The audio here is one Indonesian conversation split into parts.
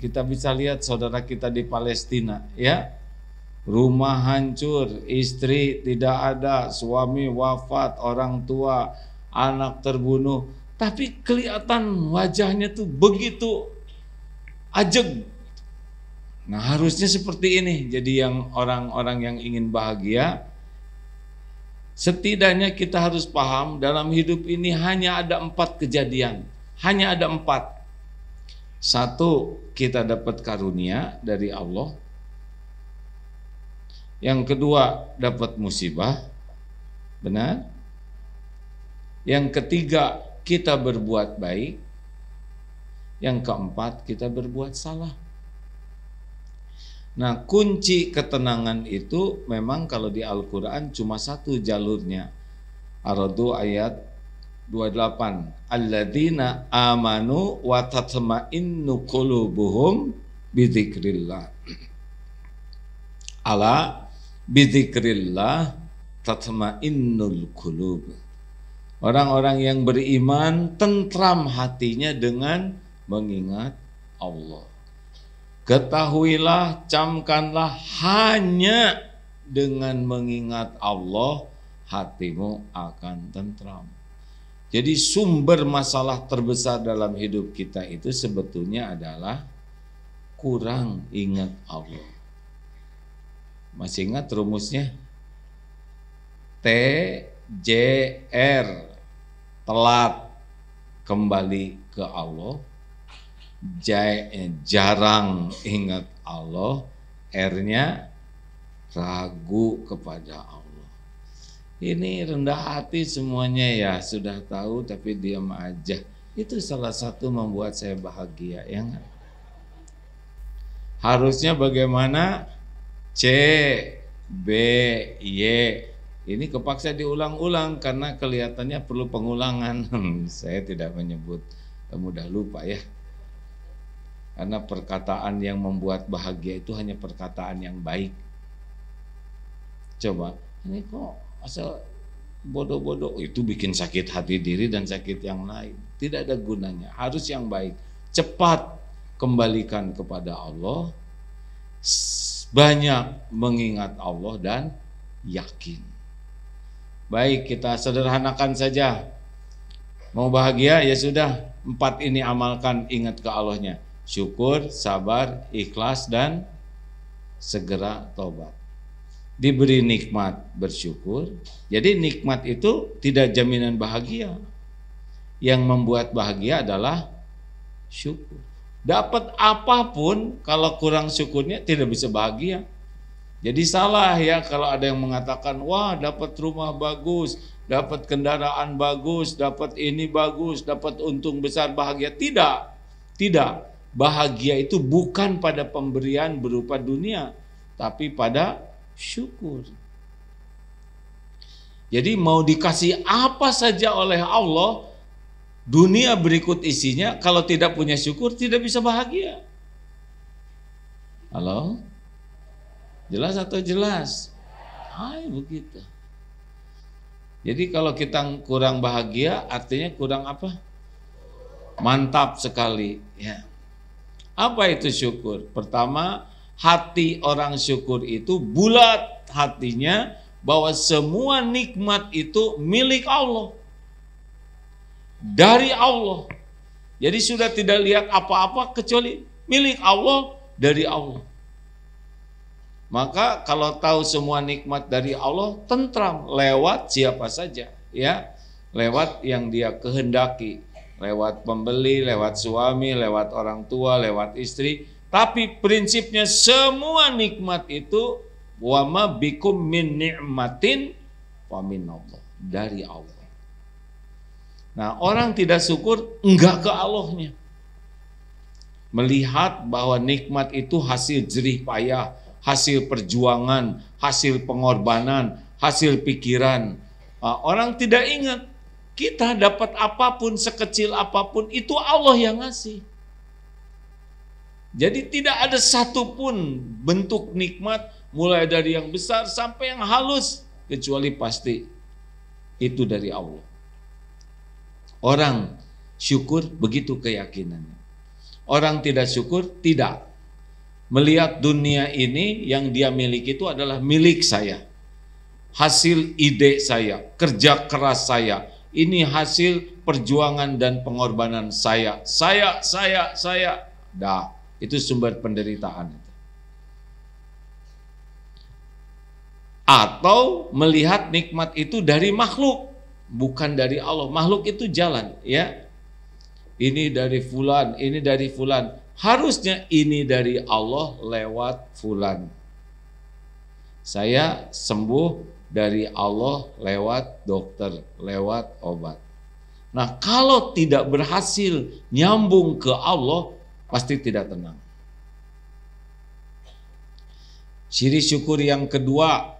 Kita bisa lihat saudara kita di Palestina, ya. Rumah hancur, istri tidak ada, suami wafat, orang tua, anak terbunuh. Tapi kelihatan wajahnya tuh begitu ajeng Nah harusnya seperti ini. Jadi yang orang-orang yang ingin bahagia, setidaknya kita harus paham dalam hidup ini hanya ada empat kejadian. Hanya ada empat satu, kita dapat karunia dari Allah. Yang kedua, dapat musibah. Benar? Yang ketiga, kita berbuat baik. Yang keempat, kita berbuat salah. Nah, kunci ketenangan itu memang kalau di Al-Qur'an cuma satu jalurnya. Aradu ayat 28 alladzina amanu wa tatma'innu qulubuhum bidzikrillah ala bidzikrillah tatma'innul qulub orang-orang yang beriman tentram hatinya dengan mengingat Allah ketahuilah camkanlah hanya dengan mengingat Allah hatimu akan tentram jadi sumber masalah terbesar dalam hidup kita itu sebetulnya adalah kurang ingat Allah. Masih ingat rumusnya? T J R telat kembali ke Allah J jarang ingat Allah R-nya ragu kepada Allah ini rendah hati semuanya ya sudah tahu tapi diam aja itu salah satu membuat saya bahagia ya gak? harusnya bagaimana C B Y ini kepaksa diulang-ulang karena kelihatannya perlu pengulangan hmm, saya tidak menyebut eh, mudah lupa ya karena perkataan yang membuat bahagia itu hanya perkataan yang baik coba ini kok asal bodoh-bodoh itu bikin sakit hati diri dan sakit yang lain tidak ada gunanya harus yang baik cepat kembalikan kepada Allah banyak mengingat Allah dan yakin baik kita sederhanakan saja mau bahagia ya sudah empat ini amalkan ingat ke Allahnya syukur sabar ikhlas dan segera tobat diberi nikmat bersyukur. Jadi nikmat itu tidak jaminan bahagia. Yang membuat bahagia adalah syukur. Dapat apapun kalau kurang syukurnya tidak bisa bahagia. Jadi salah ya kalau ada yang mengatakan, "Wah, dapat rumah bagus, dapat kendaraan bagus, dapat ini bagus, dapat untung besar bahagia." Tidak. Tidak. Bahagia itu bukan pada pemberian berupa dunia, tapi pada syukur. Jadi mau dikasih apa saja oleh Allah, dunia berikut isinya kalau tidak punya syukur tidak bisa bahagia. Halo? Jelas atau jelas? Hai begitu. Jadi kalau kita kurang bahagia artinya kurang apa? Mantap sekali ya. Apa itu syukur? Pertama, hati orang syukur itu bulat hatinya bahwa semua nikmat itu milik Allah. Dari Allah. Jadi sudah tidak lihat apa-apa kecuali milik Allah dari Allah. Maka kalau tahu semua nikmat dari Allah tentram lewat siapa saja ya, lewat yang dia kehendaki, lewat pembeli, lewat suami, lewat orang tua, lewat istri, tapi prinsipnya semua nikmat itu wama bikum min nikmatin wa min Allah, dari Allah. Nah, orang tidak syukur enggak ke Allahnya. Melihat bahwa nikmat itu hasil jerih payah, hasil perjuangan, hasil pengorbanan, hasil pikiran. Nah, orang tidak ingat kita dapat apapun sekecil apapun itu Allah yang ngasih. Jadi tidak ada satu pun bentuk nikmat mulai dari yang besar sampai yang halus kecuali pasti itu dari Allah. Orang syukur begitu keyakinannya. Orang tidak syukur tidak melihat dunia ini yang dia miliki itu adalah milik saya. Hasil ide saya, kerja keras saya, ini hasil perjuangan dan pengorbanan saya. Saya, saya, saya. Dah, itu sumber penderitaan itu. Atau melihat nikmat itu dari makhluk, bukan dari Allah. Makhluk itu jalan, ya. Ini dari fulan, ini dari fulan. Harusnya ini dari Allah lewat fulan. Saya sembuh dari Allah lewat dokter, lewat obat. Nah, kalau tidak berhasil nyambung ke Allah, pasti tidak tenang. Ciri syukur yang kedua,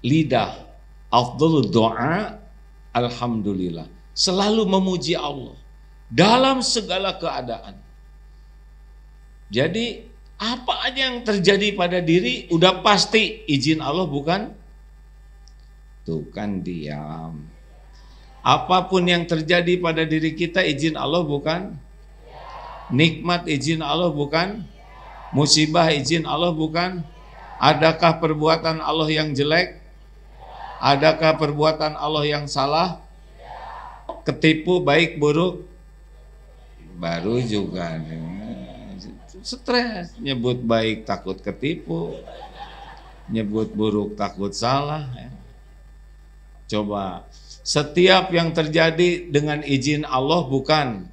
lidah, afdhal doa, alhamdulillah. Selalu memuji Allah dalam segala keadaan. Jadi apa aja yang terjadi pada diri udah pasti izin Allah bukan? Tuh kan diam. Apapun yang terjadi pada diri kita izin Allah bukan? Nikmat izin Allah bukan? Musibah izin Allah bukan? Adakah perbuatan Allah yang jelek? Adakah perbuatan Allah yang salah? Ketipu baik buruk? Baru juga stres nyebut baik takut ketipu nyebut buruk takut salah ya. coba setiap yang terjadi dengan izin Allah bukan.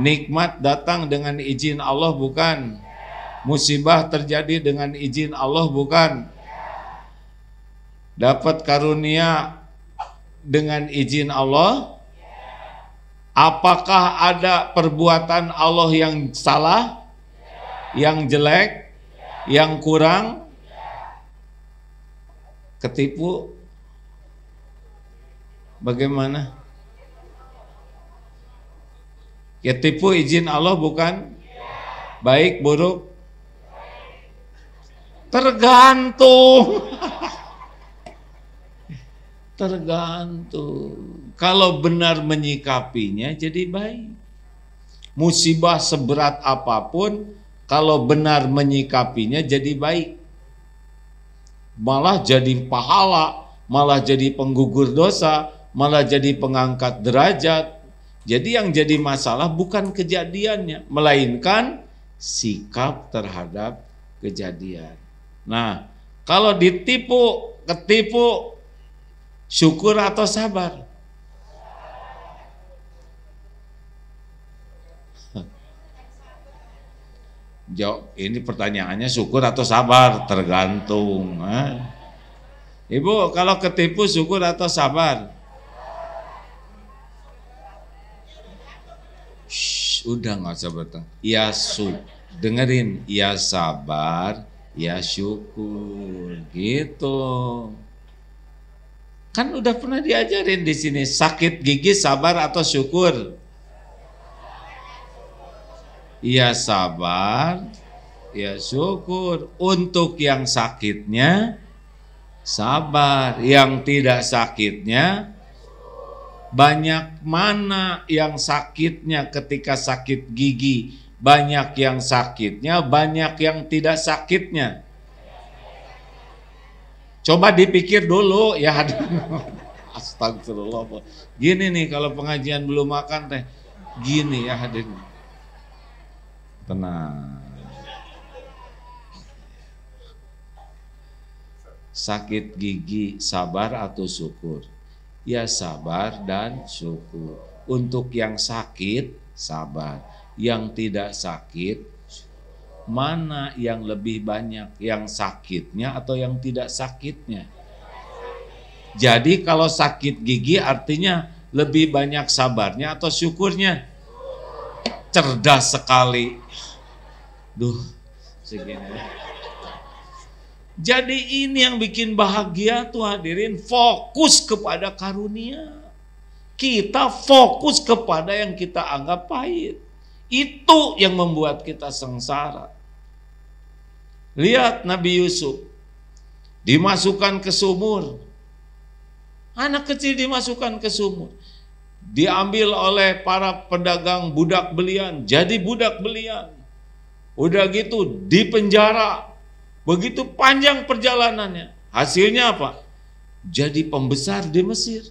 Nikmat datang dengan izin Allah bukan. Musibah terjadi dengan izin Allah bukan. Dapat karunia dengan izin Allah. Apakah ada perbuatan Allah yang salah? Yang jelek? Yang kurang? Ketipu Bagaimana? Ya tipu izin Allah bukan? Baik, buruk? Tergantung. Tergantung. Kalau benar menyikapinya jadi baik. Musibah seberat apapun, kalau benar menyikapinya jadi baik. Malah jadi pahala, malah jadi penggugur dosa, malah jadi pengangkat derajat. Jadi yang jadi masalah bukan kejadiannya, melainkan sikap terhadap kejadian. Nah, kalau ditipu, ketipu, syukur atau sabar? Jawab, ini pertanyaannya syukur atau sabar tergantung. Eh. Ibu, kalau ketipu syukur atau sabar? Shh, udah nggak usah bertengkar. Ya su, dengerin. Ya sabar, ya syukur, gitu. Kan udah pernah diajarin di sini sakit gigi sabar atau syukur. Ya sabar, ya syukur. Untuk yang sakitnya sabar, yang tidak sakitnya banyak mana yang sakitnya ketika sakit gigi, banyak yang sakitnya, banyak yang tidak sakitnya. Coba dipikir dulu ya. Astagfirullah. Gini nih kalau pengajian belum makan teh. Gini ya hadirin. Tenang. Sakit gigi sabar atau syukur? ya sabar dan syukur. Untuk yang sakit, sabar. Yang tidak sakit, mana yang lebih banyak? Yang sakitnya atau yang tidak sakitnya? Jadi kalau sakit gigi artinya lebih banyak sabarnya atau syukurnya? Cerdas sekali. Duh, segini. Jadi ini yang bikin bahagia tuh hadirin fokus kepada karunia. Kita fokus kepada yang kita anggap pahit. Itu yang membuat kita sengsara. Lihat Nabi Yusuf dimasukkan ke sumur. Anak kecil dimasukkan ke sumur. Diambil oleh para pedagang budak belian, jadi budak belian. Udah gitu dipenjara Begitu panjang perjalanannya. Hasilnya apa? Jadi pembesar di Mesir.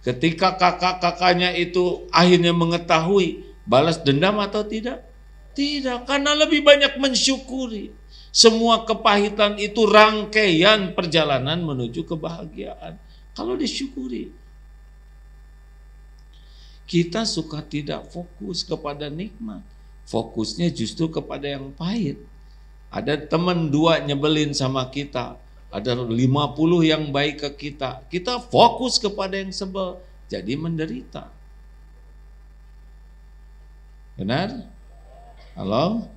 Ketika kakak-kakaknya itu akhirnya mengetahui balas dendam atau tidak? Tidak, karena lebih banyak mensyukuri. Semua kepahitan itu rangkaian perjalanan menuju kebahagiaan. Kalau disyukuri, kita suka tidak fokus kepada nikmat. Fokusnya justru kepada yang pahit ada teman dua nyebelin sama kita, ada lima puluh yang baik ke kita. Kita fokus kepada yang sebel, jadi menderita. Benar? Halo?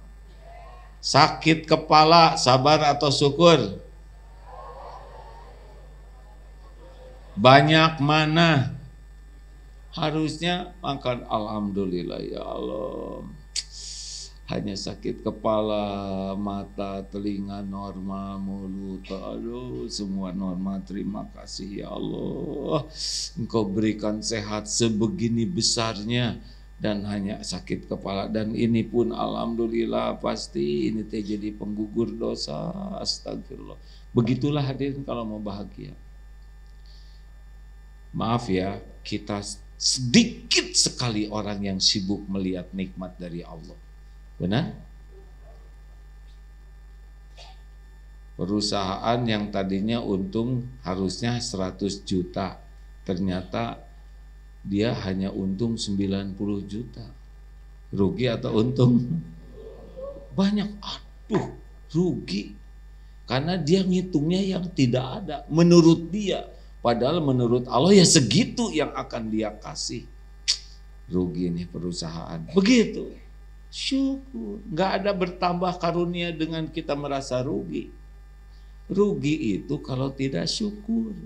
Sakit kepala, sabar atau syukur? Banyak mana? Harusnya makan alhamdulillah ya Allah hanya sakit kepala, mata, telinga normal, mulut, aduh semua normal. Terima kasih ya Allah. Engkau berikan sehat sebegini besarnya dan hanya sakit kepala dan ini pun alhamdulillah pasti ini teh jadi penggugur dosa astagfirullah begitulah hadirin kalau mau bahagia maaf ya kita sedikit sekali orang yang sibuk melihat nikmat dari Allah Benar? Perusahaan yang tadinya untung harusnya 100 juta, ternyata dia hanya untung 90 juta. Rugi atau untung? Banyak. Aduh, rugi. Karena dia ngitungnya yang tidak ada menurut dia. Padahal menurut Allah ya segitu yang akan dia kasih. Rugi nih perusahaan. Begitu syukur. Nggak ada bertambah karunia dengan kita merasa rugi. Rugi itu kalau tidak syukur.